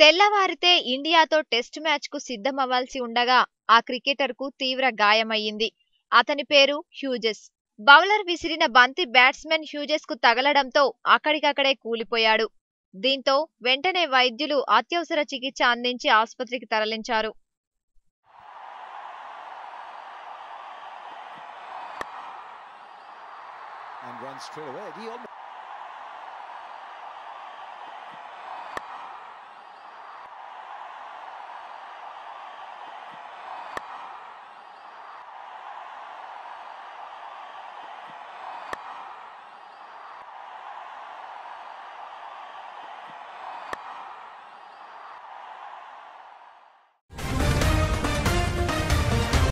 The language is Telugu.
తెల్లవారితే ఇండియాతో టెస్ట్ మ్యాచ్కు సిద్ధమవ్వాల్సి ఉండగా ఆ క్రికెటర్కు తీవ్ర గాయమయ్యింది అతని పేరు హ్యూజెస్ బౌలర్ విసిరిన బంతి బ్యాట్స్మెన్ హ్యూజెస్కు తగలడంతో అక్కడికక్కడే కూలిపోయాడు దీంతో వెంటనే వైద్యులు అత్యవసర చికిత్స అందించి ఆసుపత్రికి తరలించారు And runs